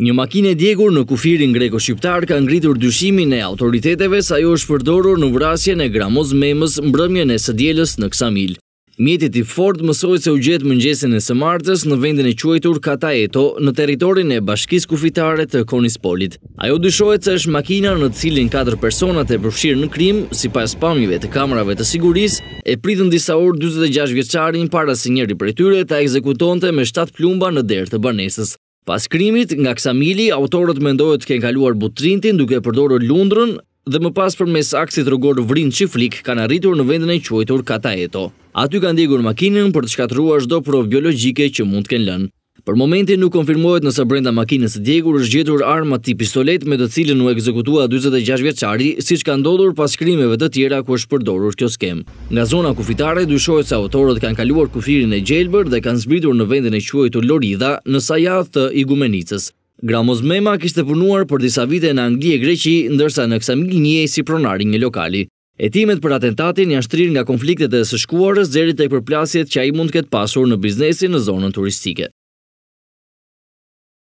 Një makinë e djegur në kufirin greko-shqiptar ka ngritur dyshimin e autoriteteve sa jo është përdorur në vrasjen e gramoz memës mbrëmjën e së djeles në Ksamil. Mjetit i Ford mësoj se u gjetë mëngjesin e së martës në vendin e quajtur Kata Eto në teritorin e bashkis kufitare të Konispolit. Ajo dyshojt se është makina në cilin 4 personat e përfshirë në krim, si pas pamive të kamrave të siguris, e pritën disa orë 26 vjeqarin para si njeri për tyre ta ekzekutonte me 7 plumba në derë të banesës. Pas krimit, nga kësa mili, autorët mendojët kënë kaluar butrintin duke përdorë lundrën dhe më pas për mes aksit rëgor vrin qiflik flik kanë arritur në vendën e qojtur kata eto. Aty kanë digur makinën për të shkatruar shdo prov biologike që mund të kënë lënë. Për momentin nuk konfirmohet nëse brenda makinës së djegur është gjetur arma tip pistolet me të cilën u ekzekutua 46 vjeçari, siç ka ndodhur pas krimeve të tjera ku është përdorur kjo skem. Nga zona kufitare dyshohet se autorët kanë kaluar kufirin e gjelbër dhe kanë zbritur në vendin e quajtur Loridha, në sajath të Igumenicës. Gramoz Mema kishte punuar për disa vite në Angli e Greqi, ndërsa në mil linje si pronari një lokali. Etimet për atentatin janë shtrirë nga konfliktet e së shkuarës deri përplasjet që ai mund të pasur në biznesin në zonën turistike.